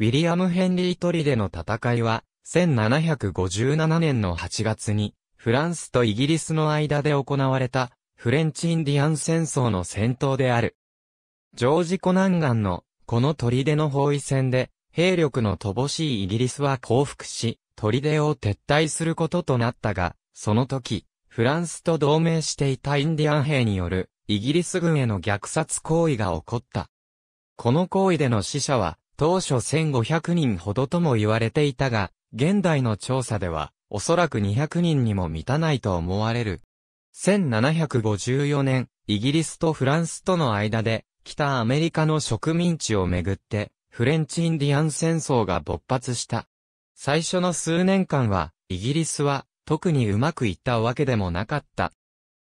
ウィリアム・ヘンリー・トリでの戦いは、1757年の8月に、フランスとイギリスの間で行われた、フレンチ・インディアン戦争の戦闘である。ジョージ・コナンガンの、この砦の包囲戦で、兵力の乏しいイギリスは降伏し、砦を撤退することとなったが、その時、フランスと同盟していたインディアン兵による、イギリス軍への虐殺行為が起こった。この行為での死者は、当初1500人ほどとも言われていたが、現代の調査では、おそらく200人にも満たないと思われる。1754年、イギリスとフランスとの間で、北アメリカの植民地をめぐって、フレンチ・インディアン戦争が勃発した。最初の数年間は、イギリスは、特にうまくいったわけでもなかった。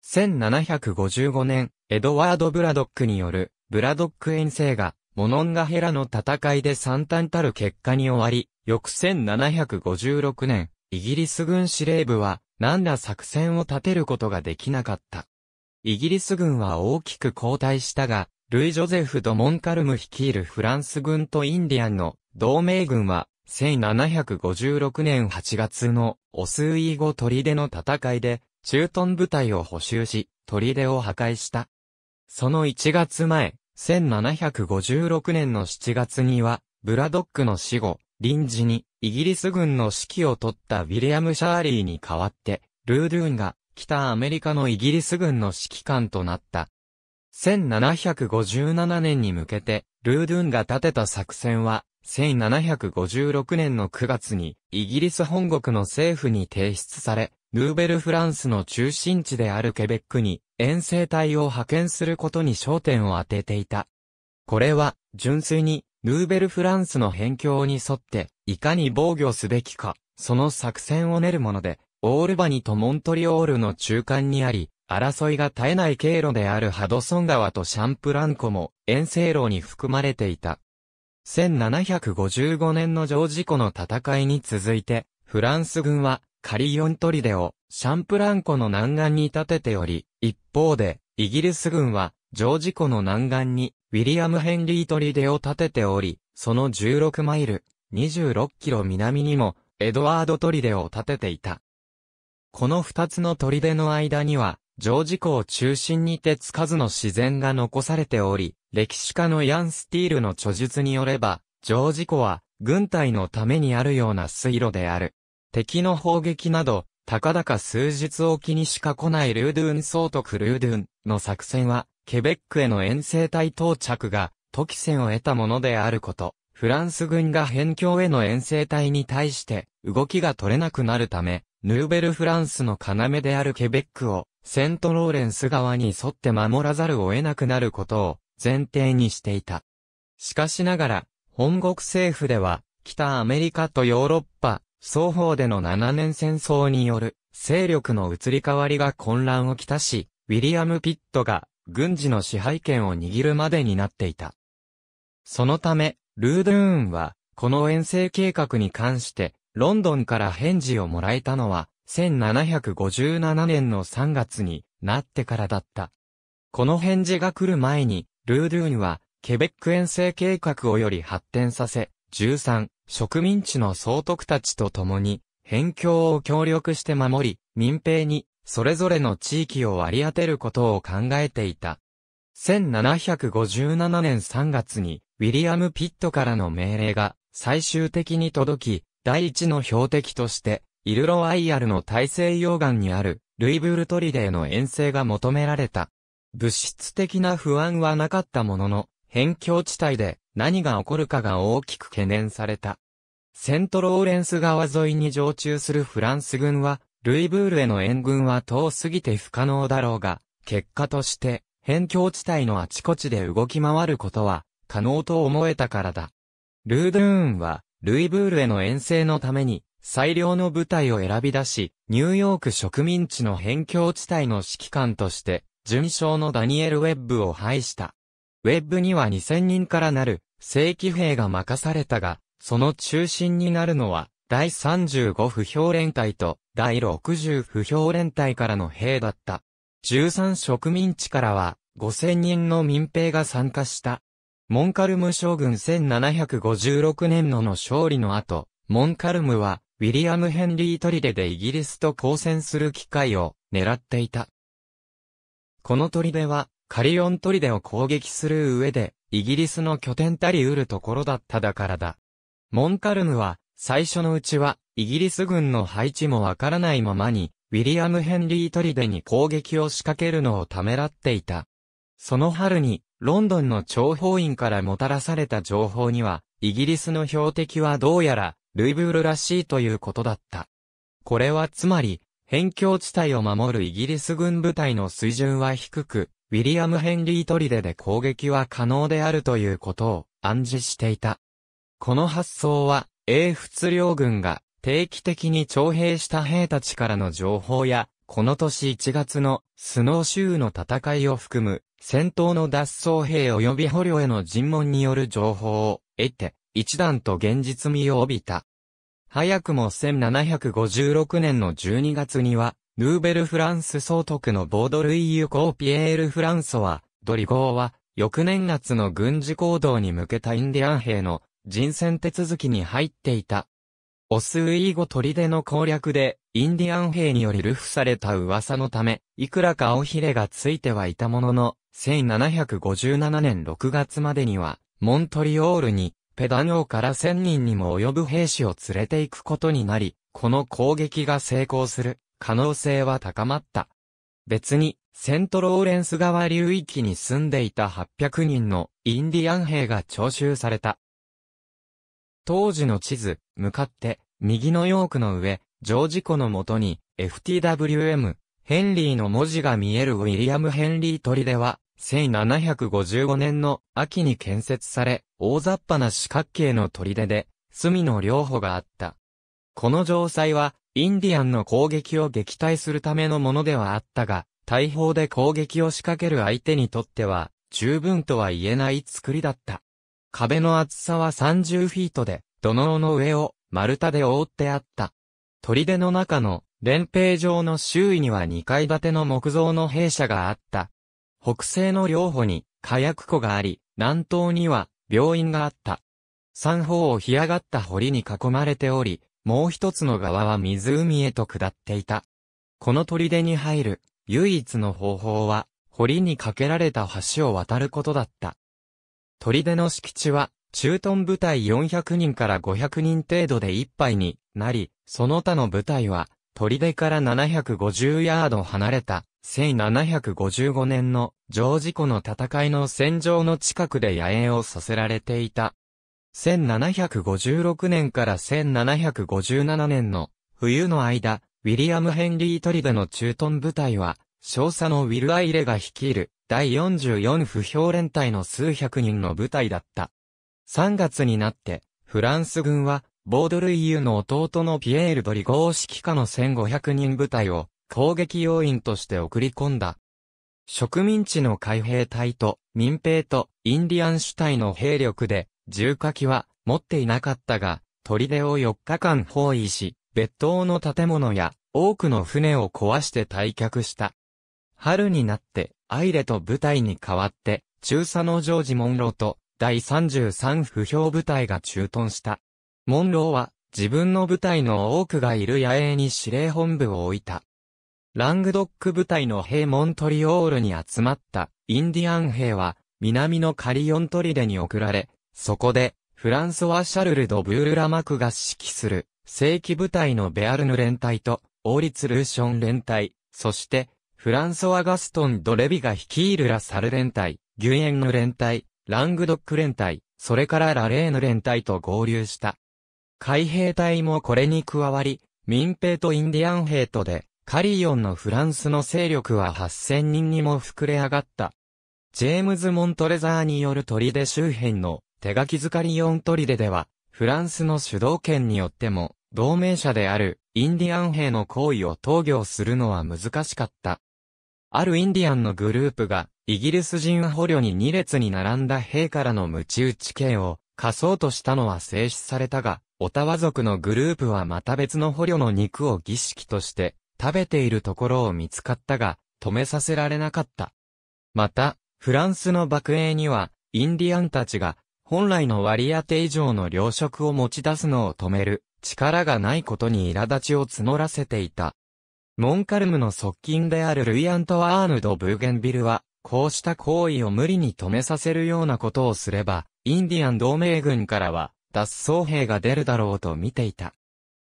1755年、エドワード・ブラドックによる、ブラドック遠征が、モノンガヘラの戦いで惨憺たる結果に終わり、翌1756年、イギリス軍司令部は、何ら作戦を立てることができなかった。イギリス軍は大きく後退したが、ルイ・ジョゼフ・ド・モンカルム率いるフランス軍とインディアンの同盟軍は、1756年8月のオスウイゴ・砦の戦いで、駐屯部隊を補修し、砦を破壊した。その1月前、1756年の7月には、ブラドックの死後、臨時に、イギリス軍の指揮を取ったウィリアム・シャーリーに代わって、ルードゥーンが、北アメリカのイギリス軍の指揮官となった。1757年に向けて、ルードゥーンが立てた作戦は、1756年の9月に、イギリス本国の政府に提出され、ヌーベルフランスの中心地であるケベックに、遠征隊を派遣することに焦点を当てていた。これは、純粋に、ヌーベルフランスの辺境に沿って、いかに防御すべきか、その作戦を練るもので、オールバニとモントリオールの中間にあり、争いが絶えない経路であるハドソン川とシャンプランコも遠征路に含まれていた。1755年のジョージ湖の戦いに続いて、フランス軍はカリヨントリデをシャンプラン湖の南岸に立てており、一方で、イギリス軍はジョージ湖の南岸にウィリアム・ヘンリートリデを立てており、その16マイル、26キロ南にもエドワード・トリデを立てていた。この二つの砦の間には、ジョージ湖を中心に手つかずの自然が残されており、歴史家のヤン・スティールの著述によれば、ジョージ湖は、軍隊のためにあるような水路である。敵の砲撃など、たかだか数日おきにしか来ないルードゥーン総督ルードゥーンの作戦は、ケベックへの遠征隊到着が、突起戦を得たものであること、フランス軍が辺境への遠征隊に対して動きが取れなくなるため、ヌーベルフランスの要であるケベックをセントローレンス側に沿って守らざるを得なくなることを前提にしていた。しかしながら、本国政府では、北アメリカとヨーロッパ、双方での7年戦争による、勢力の移り変わりが混乱をきたし、ウィリアム・ピットが、軍事の支配権を握るまでになっていた。そのため、ルードゥーンは、この遠征計画に関して、ロンドンから返事をもらえたのは、1757年の3月になってからだった。この返事が来る前に、ルードゥーンは、ケベック遠征計画をより発展させ、13、植民地の総督たちと共に、辺境を協力して守り、民兵に、それぞれの地域を割り当てることを考えていた。1757年3月に、ウィリアム・ピットからの命令が、最終的に届き、第一の標的として、イルロアイアルの大西洋岸にある、ルイブールトリデーの遠征が求められた。物質的な不安はなかったものの、辺境地帯で何が起こるかが大きく懸念された。セントローレンス川沿いに常駐するフランス軍は、ルイブールへの援軍は遠すぎて不可能だろうが、結果として、辺境地帯のあちこちで動き回ることは、可能と思えたからだ。ルードゥーンは、ルイブールへの遠征のために、最良の部隊を選び出し、ニューヨーク植民地の辺境地帯の指揮官として、準将のダニエル・ウェッブを廃した。ウェッブには2000人からなる正規兵が任されたが、その中心になるのは、第35不評連隊と第60不評連隊からの兵だった。13植民地からは5000人の民兵が参加した。モンカルム将軍1756年のの勝利の後、モンカルムはウィリアム・ヘンリー・トリデでイギリスと交戦する機会を狙っていた。この砦は、カリオン砦を攻撃する上で、イギリスの拠点たり得るところだっただからだ。モンカルムは、最初のうちは、イギリス軍の配置もわからないままに、ウィリアム・ヘンリー砦に攻撃を仕掛けるのをためらっていた。その春に、ロンドンの諜報員からもたらされた情報には、イギリスの標的はどうやら、ルイブールらしいということだった。これはつまり、辺境地帯を守るイギリス軍部隊の水準は低く、ウィリアム・ヘンリートリデで攻撃は可能であるということを暗示していた。この発想は、英仏両軍が定期的に徴兵した兵たちからの情報や、この年1月のスノーシューの戦いを含む戦闘の脱走兵及び捕虜への尋問による情報を得て、一段と現実味を帯びた。早くも1756年の12月には、ヌーベルフランス総督のボードルイ・ユコー・ピエール・フランソワ、ドリゴーは、翌年夏の軍事行動に向けたインディアン兵の人選手続きに入っていた。オスウィーゴデの攻略で、インディアン兵によりルフされた噂のため、いくらか尾ひれがついてはいたものの、1757年6月までには、モントリオールにペダノーから千人にも及ぶ兵士を連れて行くことになり、この攻撃が成功する可能性は高まった。別に、セントローレンス川流域に住んでいた800人のインディアン兵が徴収された。当時の地図、向かって、右のヨークの上、ジョージ湖のもとに、FTWM、ヘンリーの文字が見えるウィリアム・ヘンリー砦は、1755年の秋に建設され、大雑把な四角形の砦で、隅の両方があった。この城塞は、インディアンの攻撃を撃退するためのものではあったが、大砲で攻撃を仕掛ける相手にとっては、十分とは言えない作りだった。壁の厚さは30フィートで、土のの上を丸太で覆ってあった。砦の中の連兵場の周囲には2階建ての木造の兵舎があった。北西の両方に火薬庫があり、南東には病院があった。三方を干上がった堀に囲まれており、もう一つの側は湖へと下っていた。この砦に入る唯一の方法は、堀に架けられた橋を渡ることだった。砦の敷地は、駐屯部隊400人から500人程度で一杯になり、その他の部隊は、砦から750ヤード離れた1755年のジョージ湖の戦いの戦場の近くで野営をさせられていた。1756年から1757年の冬の間、ウィリアム・ヘンリー・トリベの駐屯部隊は、少佐のウィル・アイレが率いる第44不評連隊の数百人の部隊だった。3月になって、フランス軍は、ボードルイユの弟のピエール・ドリゴー指揮下の1500人部隊を、攻撃要員として送り込んだ。植民地の海兵隊と民兵とインディアン主体の兵力で重火器は持っていなかったが、砦を4日間包囲し、別当の建物や多くの船を壊して退却した。春になって、アイレと部隊に代わって、中佐のジョージ・モンローと第33不評部隊が駐屯した。モンローは自分の部隊の多くがいる野営に司令本部を置いた。ラングドック部隊の兵モントリオールに集まったインディアン兵は南のカリオントリデに送られ、そこでフランソワ・シャルル・ド・ブール・ラマクが指揮する正規部隊のベアルヌ連隊とオーリツ・ルーション連隊、そしてフランソワ・ガストン・ド・レビが率いるラ・サル連隊、ギュエンヌ連隊、ラングドック連隊、それからラレーヌ連隊と合流した。海兵隊もこれに加わり、民兵とインディアン兵とで、カリオンのフランスの勢力は8000人にも膨れ上がった。ジェームズ・モントレザーによる砦周辺の手書き図カリオン砦では、フランスの主導権によっても、同盟者であるインディアン兵の行為を投業するのは難しかった。あるインディアンのグループが、イギリス人捕虜に2列に並んだ兵からの鞭打ち刑を課そうとしたのは制止されたが、オタワ族のグループはまた別の捕虜の肉を儀式として食べているところを見つかったが、止めさせられなかった。また、フランスの爆営には、インディアンたちが、本来の割り当て以上の糧食を持ち出すのを止める、力がないことに苛立ちを募らせていた。モンカルムの側近であるルイ・アントワーヌ・ド・ブーゲンビルは、こうした行為を無理に止めさせるようなことをすれば、インディアン同盟軍からは、脱走兵が出るだろうと見ていた。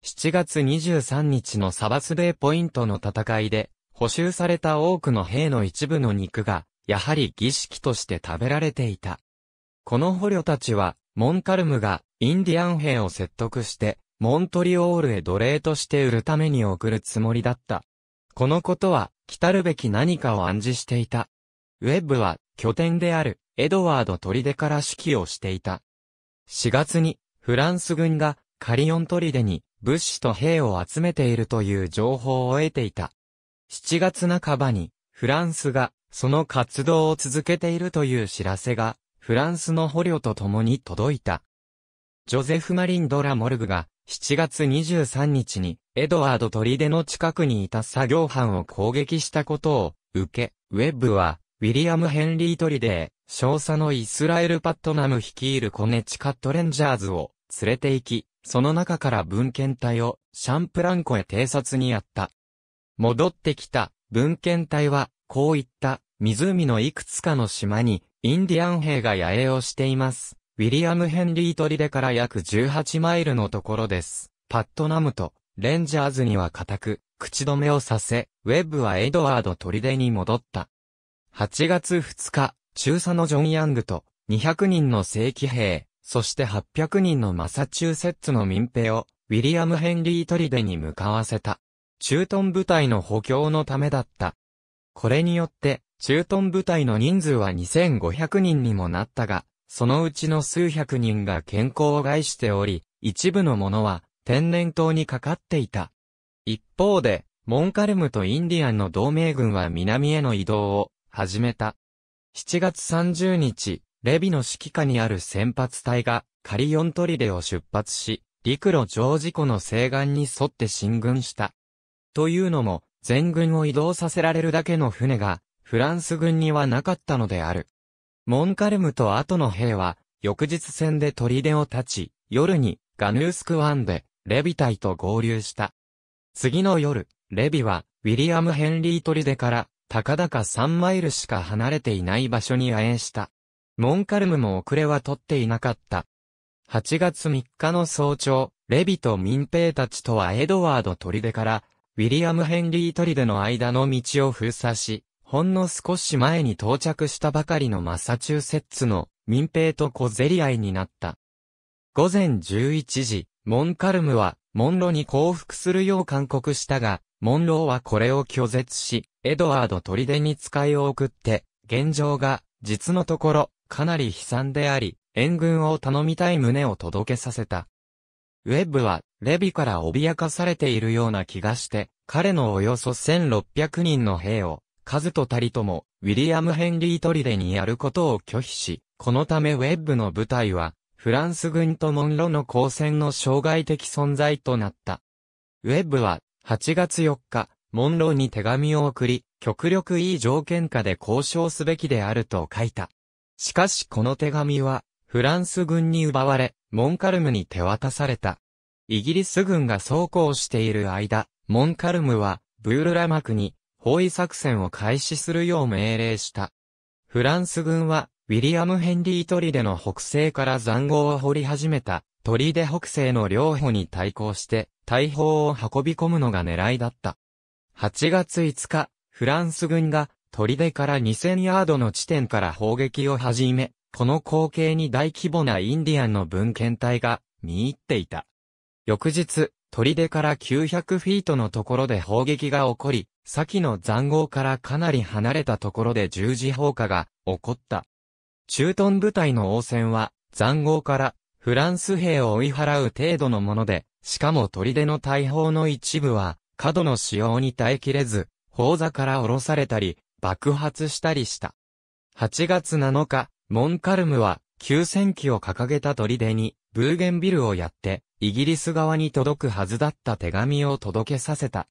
7月23日のサバスベーポイントの戦いで、補修された多くの兵の一部の肉が、やはり儀式として食べられていた。この捕虜たちは、モンカルムがインディアン兵を説得して、モントリオールへ奴隷として売るために送るつもりだった。このことは、来たるべき何かを暗示していた。ウェブは、拠点である、エドワード砦から指揮をしていた。4月に、フランス軍が、カリオン砦に、物資と兵を集めているという情報を得ていた。7月半ばに、フランスが、その活動を続けているという知らせが、フランスの捕虜と共に届いた。ジョゼフ・マリン・ドラ・モルグが、7月23日に、エドワード・トリデの近くにいた作業班を攻撃したことを、受け、ウェブは、ウィリアム・ヘンリー・トリデー、少佐のイスラエル・パットナム率いるコネチカット・レンジャーズを、連れて行き、その中から文献隊をシャンプランコへ偵察にやった。戻ってきた文献隊は、こういった湖のいくつかの島にインディアン兵が野営をしています。ウィリアム・ヘンリー・トリデから約18マイルのところです。パットナムとレンジャーズには固く、口止めをさせ、ウェブはエドワード・トリデに戻った。8月2日、中佐のジョン・ヤングと200人の正規兵、そして800人のマサチューセッツの民兵を、ウィリアム・ヘンリー・トリデに向かわせた。駐屯部隊の補強のためだった。これによって、駐屯部隊の人数は2500人にもなったが、そのうちの数百人が健康を害しており、一部の者は天然痘にかかっていた。一方で、モンカルムとインディアンの同盟軍は南への移動を始めた。7月30日、レビの指揮下にある先発隊がカリオントリデを出発し、陸路上事故の西岸に沿って進軍した。というのも、全軍を移動させられるだけの船が、フランス軍にはなかったのである。モンカルムと後の兵は、翌日戦で砦を立ち、夜にガヌースク湾でレビ隊と合流した。次の夜、レビはウィリアム・ヘンリー砦から高々3マイルしか離れていない場所に野営した。モンカルムも遅れは取っていなかった。8月3日の早朝、レビと民兵たちとはエドワード砦から、ウィリアム・ヘンリー砦の間の道を封鎖し、ほんの少し前に到着したばかりのマサチューセッツの民兵と小競り合いになった。午前11時、モンカルムは、モンロに降伏するよう勧告したが、モンローはこれを拒絶し、エドワード砦に使いを送って、現状が、実のところ、かなり悲惨であり、援軍を頼みたい旨を届けさせた。ウェッブは、レビから脅かされているような気がして、彼のおよそ1600人の兵を、数とたりとも、ウィリアム・ヘンリー・トリデにやることを拒否し、このためウェッブの部隊は、フランス軍とモンロの交戦の障害的存在となった。ウェッブは、8月4日、モンロに手紙を送り、極力いい条件下で交渉すべきであると書いた。しかしこの手紙は、フランス軍に奪われ、モンカルムに手渡された。イギリス軍が走行している間、モンカルムは、ブールラマクに、包囲作戦を開始するよう命令した。フランス軍は、ウィリアム・ヘンリー砦の北西から塹壕を掘り始めた、砦北西の両方に対抗して、大砲を運び込むのが狙いだった。8月5日、フランス軍が砦から2000ヤードの地点から砲撃を始め、この光景に大規模なインディアンの文献隊が見入っていた。翌日、砦から900フィートのところで砲撃が起こり、先の残壕からかなり離れたところで十字砲火が起こった。駐屯部隊の応戦は、残壕からフランス兵を追い払う程度のもので、しかも砦の大砲の一部は、角の使用に耐えきれず、砲座から下ろされたり、爆発したりした。8月7日、モンカルムは、休戦期を掲げた砦に、ブーゲンビルをやって、イギリス側に届くはずだった手紙を届けさせた。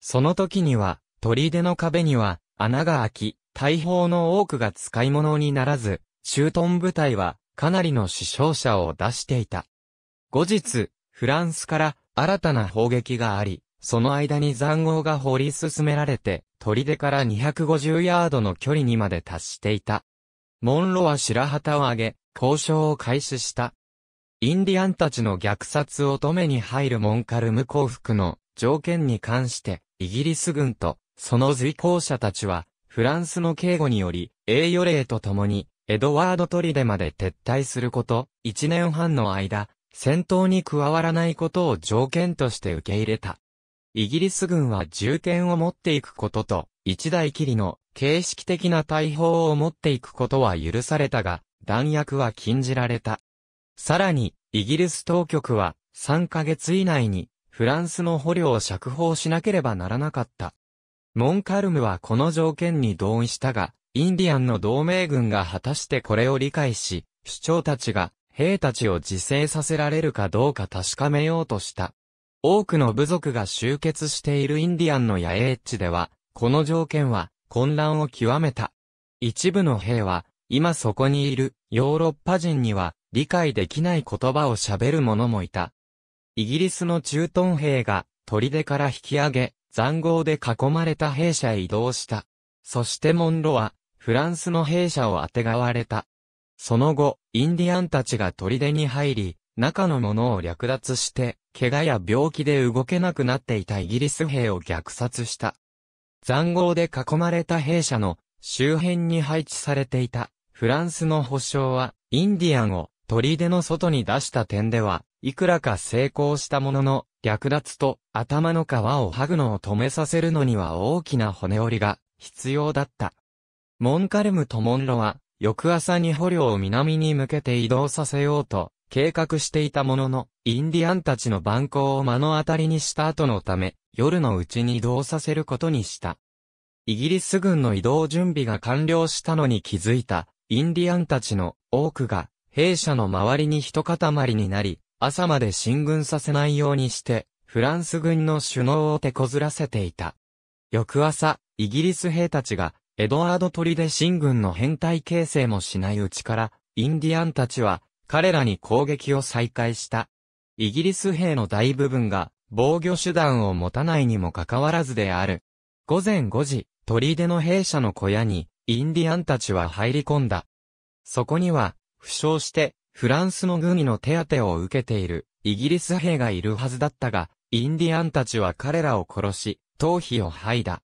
その時には、砦の壁には、穴が開き、大砲の多くが使い物にならず、駐屯部隊は、かなりの死傷者を出していた。後日、フランスから新たな砲撃があり、その間に残壕が掘り進められて、砦から250ヤードの距離にまで達していた。モンロは白旗を上げ、交渉を開始した。インディアンたちの虐殺を止めに入るモンカルム降伏の条件に関して、イギリス軍とその随行者たちは、フランスの警護により、栄誉令と共に、エドワード砦まで撤退すること、1年半の間、戦闘に加わらないことを条件として受け入れた。イギリス軍は重点を持っていくことと、一台きりの形式的な大砲を持っていくことは許されたが、弾薬は禁じられた。さらに、イギリス当局は3ヶ月以内にフランスの捕虜を釈放しなければならなかった。モンカルムはこの条件に同意したが、インディアンの同盟軍が果たしてこれを理解し、主張たちが兵たちを自制させられるかどうか確かめようとした。多くの部族が集結しているインディアンの野営地では、この条件は混乱を極めた。一部の兵は、今そこにいるヨーロッパ人には理解できない言葉を喋る者もいた。イギリスの駐屯兵が砦から引き上げ、残壕で囲まれた兵舎へ移動した。そしてモンロは、フランスの兵舎をあてがわれた。その後、インディアンたちが砦に入り、中のものを略奪して、怪我や病気で動けなくなっていたイギリス兵を虐殺した。残壕で囲まれた兵舎の周辺に配置されていたフランスの保障はインディアンを砦の外に出した点では、いくらか成功したものの、略奪と頭の皮を剥ぐのを止めさせるのには大きな骨折りが必要だった。モンカルムとモンロは、翌朝に捕虜を南に向けて移動させようと計画していたものの、インディアンたちの蛮行を目の当たりにした後のため、夜のうちに移動させることにした。イギリス軍の移動準備が完了したのに気づいた、インディアンたちの多くが、兵舎の周りに一塊になり、朝まで進軍させないようにして、フランス軍の首脳を手こずらせていた。翌朝、イギリス兵たちが、エドワード取りで進軍の編隊形成もしないうちから、インディアンたちは、彼らに攻撃を再開した。イギリス兵の大部分が防御手段を持たないにもかかわらずである。午前5時、砦の兵舎の小屋にインディアンたちは入り込んだ。そこには、負傷してフランスの軍医の手当てを受けているイギリス兵がいるはずだったが、インディアンたちは彼らを殺し、頭皮を剥いだ。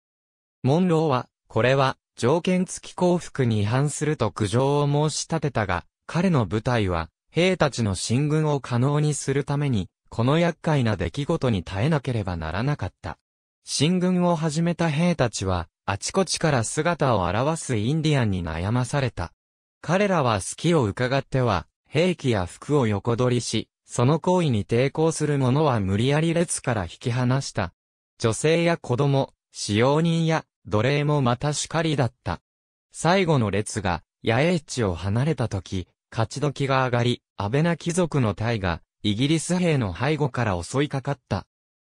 モンローは、これは条件付き降伏に違反すると苦情を申し立てたが、彼の部隊は兵たちの進軍を可能にするために、この厄介な出来事に耐えなければならなかった。進軍を始めた兵たちは、あちこちから姿を現すインディアンに悩まされた。彼らは隙を伺っては、兵器や服を横取りし、その行為に抵抗する者は無理やり列から引き離した。女性や子供、使用人や奴隷もまたしかりだった。最後の列が、野営地を離れた時、勝ち時が上がり、アベナ貴族の隊が、イギリス兵の背後から襲いかかった。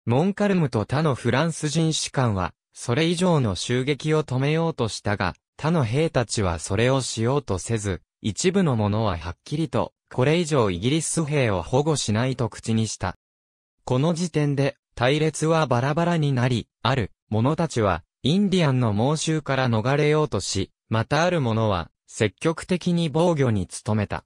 モンカルムと他のフランス人士官は、それ以上の襲撃を止めようとしたが、他の兵たちはそれをしようとせず、一部の者ははっきりと、これ以上イギリス兵を保護しないと口にした。この時点で、隊列はバラバラになり、ある者たちは、インディアンの猛襲から逃れようとし、またある者は、積極的に防御に努めた。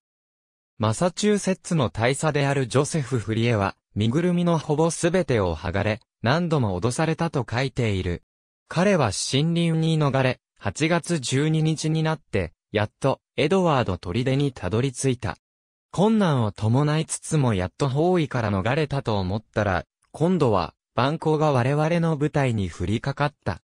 マサチューセッツの大佐であるジョセフ・フリエは、身ぐるみのほぼすべてを剥がれ、何度も脅されたと書いている。彼は森林に逃れ、8月12日になって、やっと、エドワード砦にたどり着いた。困難を伴いつつもやっと包囲から逃れたと思ったら、今度は、蛮行が我々の部隊に降りかかった。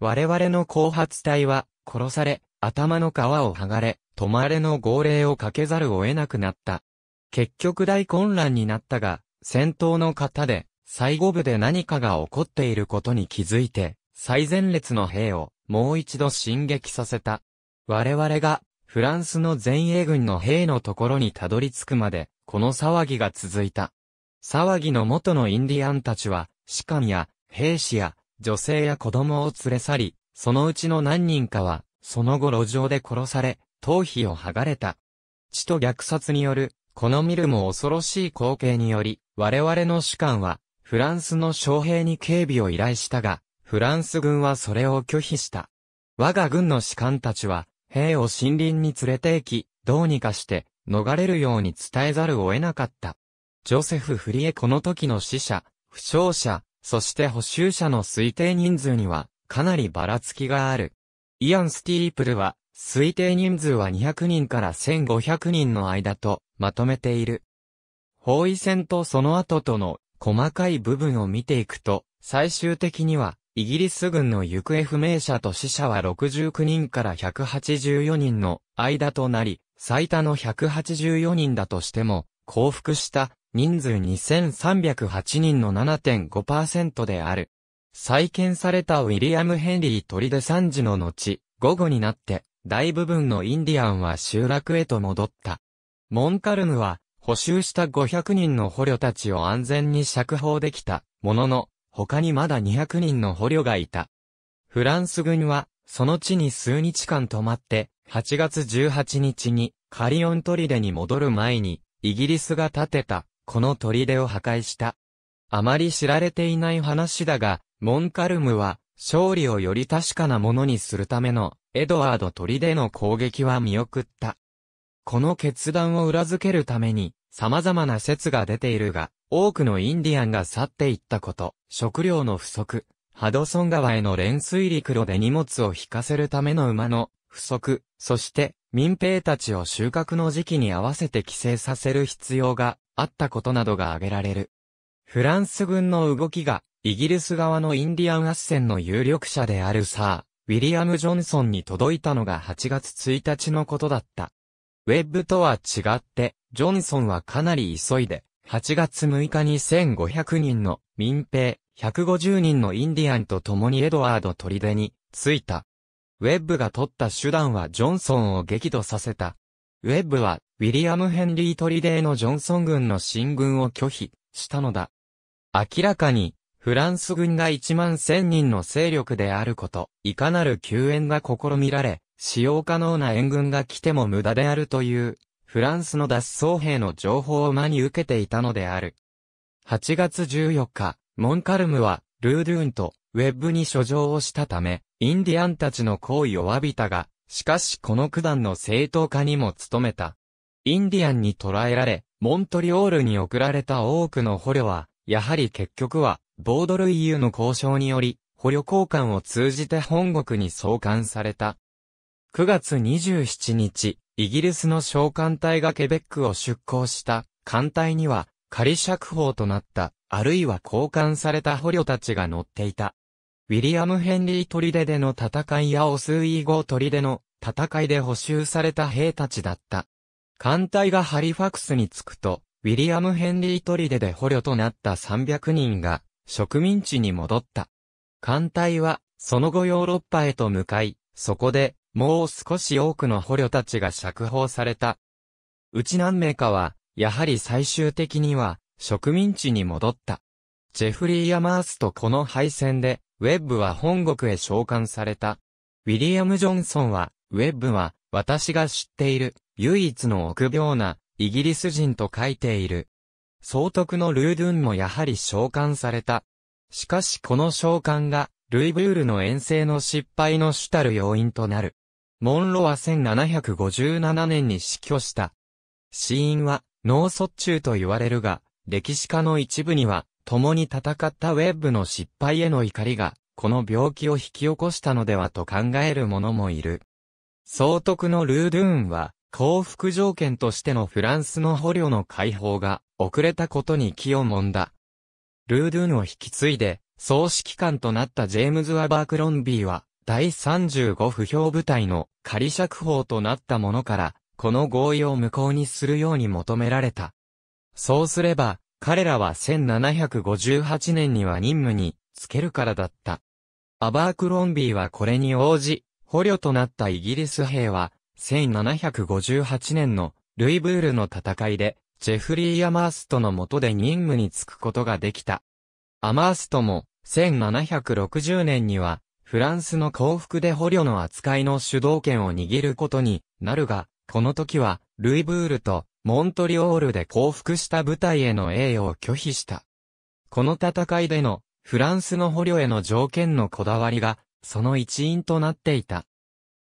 我々の後発隊は、殺され、頭の皮を剥がれ、止まれの号令をかけざるを得なくなった。結局大混乱になったが、戦闘の方で、最後部で何かが起こっていることに気づいて、最前列の兵をもう一度進撃させた。我々がフランスの前衛軍の兵のところにたどり着くまで、この騒ぎが続いた。騒ぎの元のインディアンたちは、士官や兵士や女性や子供を連れ去り、そのうちの何人かはその後路上で殺され、頭皮を剥がれた。血と虐殺による、この見るも恐ろしい光景により、我々の主官は、フランスの将兵に警備を依頼したが、フランス軍はそれを拒否した。我が軍の士官たちは、兵を森林に連れて行き、どうにかして、逃れるように伝えざるを得なかった。ジョセフ・フリエこの時の死者、負傷者、そして補修者の推定人数には、かなりばらつきがある。イアン・スティープルは、推定人数は200人から1500人の間と、まとめている。包囲戦とその後との、細かい部分を見ていくと、最終的には、イギリス軍の行方不明者と死者は69人から184人の間となり、最多の184人だとしても、降伏した人数2308人の7.5%である。再建されたウィリアム・ヘンリーサンジの後、午後になって、大部分のインディアンは集落へと戻った。モンカルムは、補修した500人の捕虜たちを安全に釈放できた、ものの、他にまだ200人の捕虜がいた。フランス軍は、その地に数日間泊まって、8月18日にカリオンデに戻る前に、イギリスが建てた、この砦を破壊した。あまり知られていない話だが、モンカルムは、勝利をより確かなものにするための、エドワード砦での攻撃は見送った。この決断を裏付けるために、様々な説が出ているが、多くのインディアンが去っていったこと、食料の不足、ハドソン川への連水陸路で荷物を引かせるための馬の不足、そして民兵たちを収穫の時期に合わせて帰省させる必要があったことなどが挙げられる。フランス軍の動きがイギリス側のインディアン圧戦の有力者であるサー、ウィリアム・ジョンソンに届いたのが8月1日のことだった。ウェッブとは違って、ジョンソンはかなり急いで、8月6日に1500人の民兵、150人のインディアンと共にエドワード出に着いた。ウェッブが取った手段はジョンソンを激怒させた。ウェッブは、ウィリアム・ヘンリーデーのジョンソン軍の進軍を拒否したのだ。明らかに、フランス軍が1万1000人の勢力であること、いかなる救援が試みられ、使用可能な援軍が来ても無駄であるという、フランスの脱走兵の情報を真に受けていたのである。8月14日、モンカルムは、ルードゥーンと、ウェブに書状をしたため、インディアンたちの行為を詫びたが、しかしこの九段の正当化にも努めた。インディアンに捕らえられ、モントリオールに送られた多くの捕虜は、やはり結局は、ボードルイユの交渉により、捕虜交換を通じて本国に送還された。9月27日、イギリスの召喚隊がケベックを出港した艦隊には仮釈放となった、あるいは交換された捕虜たちが乗っていた。ウィリアム・ヘンリー・トリデでの戦いやオスウィーゴー・トリデの戦いで補修された兵たちだった。艦隊がハリファクスに着くと、ウィリアム・ヘンリー・トリデで捕虜となった300人が植民地に戻った。艦隊は、その後ヨーロッパへと向かい、そこで、もう少し多くの捕虜たちが釈放された。うち何名かは、やはり最終的には、植民地に戻った。ジェフリー・ヤマースとこの敗戦で、ウェッブは本国へ召喚された。ウィリアム・ジョンソンは、ウェッブは、私が知っている、唯一の臆病な、イギリス人と書いている。総督のルードゥンもやはり召喚された。しかしこの召喚が、ルイブールの遠征の失敗の主たる要因となる。モンロは1757年に死去した。死因は、脳卒中と言われるが、歴史家の一部には、共に戦ったウェブの失敗への怒りが、この病気を引き起こしたのではと考える者もいる。総督のルードゥーンは、降伏条件としてのフランスの捕虜の解放が遅れたことに気をもんだ。ルードゥンを引き継いで、総指揮官となったジェームズ・アバークロンビーは、第35不評部隊の仮釈放となったものから、この合意を無効にするように求められた。そうすれば、彼らは1758年には任務につけるからだった。アバークロンビーはこれに応じ、捕虜となったイギリス兵は、1758年のルイブールの戦いで、ジェフリー・アマーストの下で任務に就くことができた。アマーストも、1760年には、フランスの降伏で捕虜の扱いの主導権を握ることになるが、この時は、ルイブールとモントリオールで降伏した部隊への栄誉を拒否した。この戦いでのフランスの捕虜への条件のこだわりが、その一因となっていた。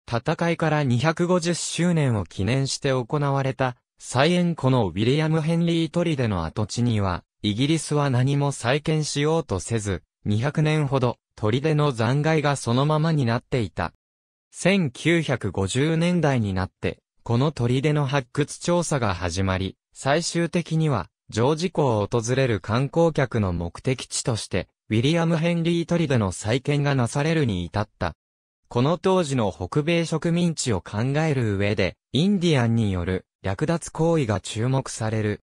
戦いから250周年を記念して行われた、再演湖のウィリアム・ヘンリー・トリデの跡地には、イギリスは何も再建しようとせず、200年ほど、トリデの残骸がそのままになっていた。1950年代になって、このトリデの発掘調査が始まり、最終的には、ジョージ湖を訪れる観光客の目的地として、ウィリアム・ヘンリートリデの再建がなされるに至った。この当時の北米植民地を考える上で、インディアンによる略奪行為が注目される。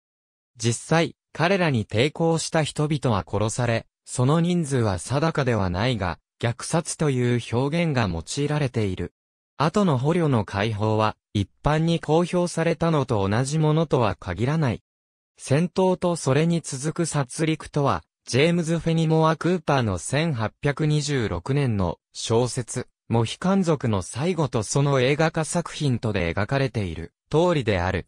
実際、彼らに抵抗した人々は殺され、その人数は定かではないが、虐殺という表現が用いられている。後の捕虜の解放は、一般に公表されたのと同じものとは限らない。戦闘とそれに続く殺戮とは、ジェームズ・フェニモア・クーパーの1826年の小説、モヒカン族の最後とその映画化作品とで描かれている通りである。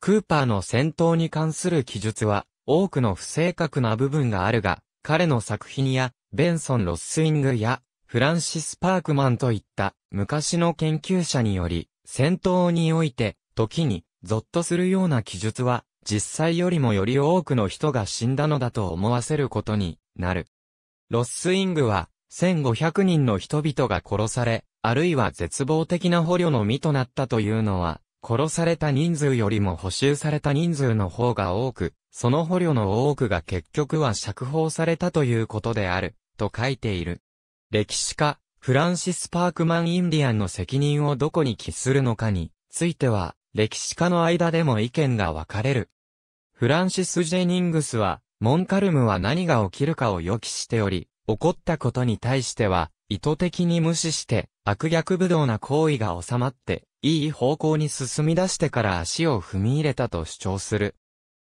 クーパーの戦闘に関する記述は多くの不正確な部分があるが、彼の作品やベンソン・ロッスイングやフランシス・パークマンといった昔の研究者により戦闘において時にゾッとするような記述は実際よりもより多くの人が死んだのだと思わせることになる。ロッスイングは1500人の人々が殺され、あるいは絶望的な捕虜の身となったというのは、殺された人数よりも補修された人数の方が多く、その捕虜の多くが結局は釈放されたということである、と書いている。歴史家、フランシス・パークマン・インディアンの責任をどこに帰するのかについては、歴史家の間でも意見が分かれる。フランシス・ジェニングスは、モンカルムは何が起きるかを予期しており、起こったことに対しては、意図的に無視して、悪逆武道な行為が収まって、いい方向に進み出してから足を踏み入れたと主張する。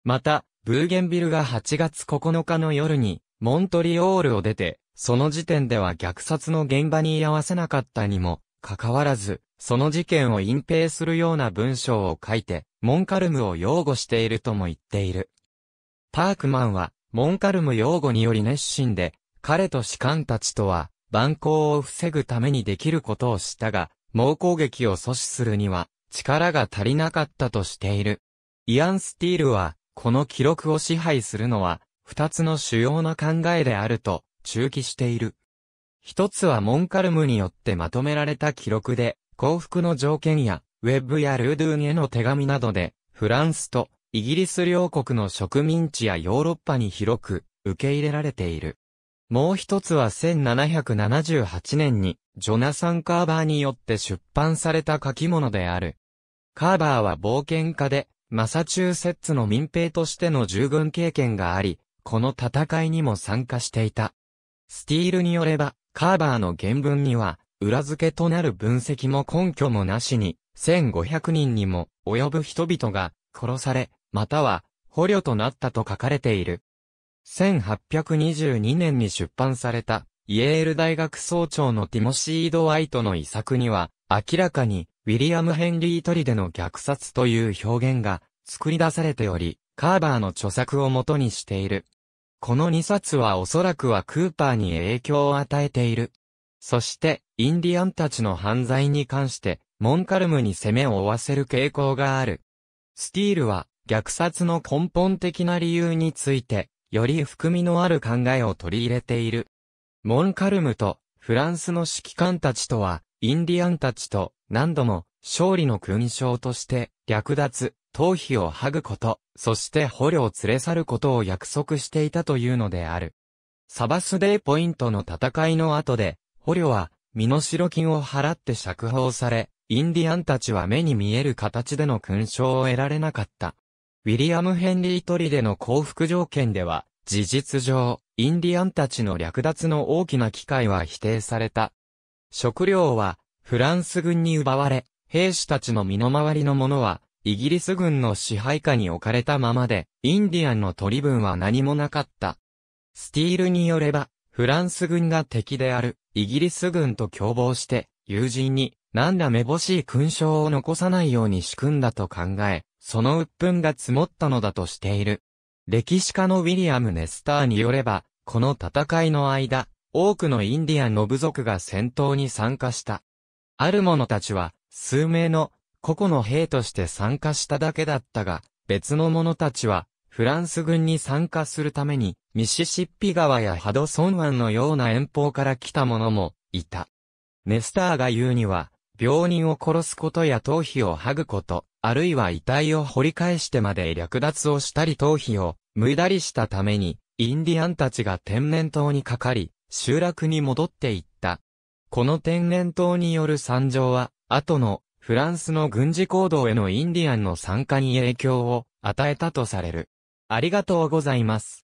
また、ブーゲンビルが8月9日の夜に、モントリオールを出て、その時点では虐殺の現場に居合わせなかったにも、かかわらず、その事件を隠蔽するような文章を書いて、モンカルムを擁護しているとも言っている。パークマンは、モンカルム擁護により熱心で、彼と士官たちとは、蛮行を防ぐためにできることをしたが、猛攻撃を阻止するには、力が足りなかったとしている。イアン・スティールは、この記録を支配するのは、二つの主要な考えであると、中記している。一つはモンカルムによってまとめられた記録で、幸福の条件や、ウェブやルードゥンへの手紙などで、フランスとイギリス両国の植民地やヨーロッパに広く受け入れられている。もう一つは1778年に、ジョナサン・カーバーによって出版された書き物である。カーバーは冒険家で、マサチューセッツの民兵としての従軍経験があり、この戦いにも参加していた。スティールによれば、カーバーの原文には、裏付けとなる分析も根拠もなしに、1500人にも及ぶ人々が殺され、または捕虜となったと書かれている。1822年に出版された、イエール大学総長のティモシー・ドワイトの遺作には、明らかに、ウィリアム・ヘンリー・トリデの虐殺という表現が作り出されており、カーバーの著作を元にしている。この2冊はおそらくはクーパーに影響を与えている。そして、インディアンたちの犯罪に関して、モンカルムに攻めを負わせる傾向がある。スティールは、虐殺の根本的な理由について、より含みのある考えを取り入れている。モンカルムとフランスの指揮官たちとは、インディアンたちと何度も勝利の勲章として略奪、頭皮を剥ぐこと、そして捕虜を連れ去ることを約束していたというのである。サバスデーポイントの戦いの後で、捕虜は身代金を払って釈放され、インディアンたちは目に見える形での勲章を得られなかった。ウィリアム・ヘンリー・トリデの降伏条件では、事実上、インディアンたちの略奪の大きな機会は否定された。食料は、フランス軍に奪われ、兵士たちの身の回りのものは、イギリス軍の支配下に置かれたままで、インディアンの取り分は何もなかった。スティールによれば、フランス軍が敵である、イギリス軍と共謀して、友人に、なんだめぼしい勲章を残さないように仕組んだと考え、その鬱憤が積もったのだとしている。歴史家のウィリアム・ネスターによれば、この戦いの間、多くのインディアンの部族が戦闘に参加した。ある者たちは、数名の個々の兵として参加しただけだったが、別の者たちは、フランス軍に参加するために、ミシシッピ川やハドソン湾のような遠方から来た者も、いた。ネスターが言うには、病人を殺すことや頭皮を剥ぐこと、あるいは遺体を掘り返してまで略奪をしたり逃避を無いだりしたために、インディアンたちが天然痘にかかり、集落に戻っていった。この天然痘による惨状は、後のフランスの軍事行動へのインディアンの参加に影響を与えたとされる。ありがとうございます。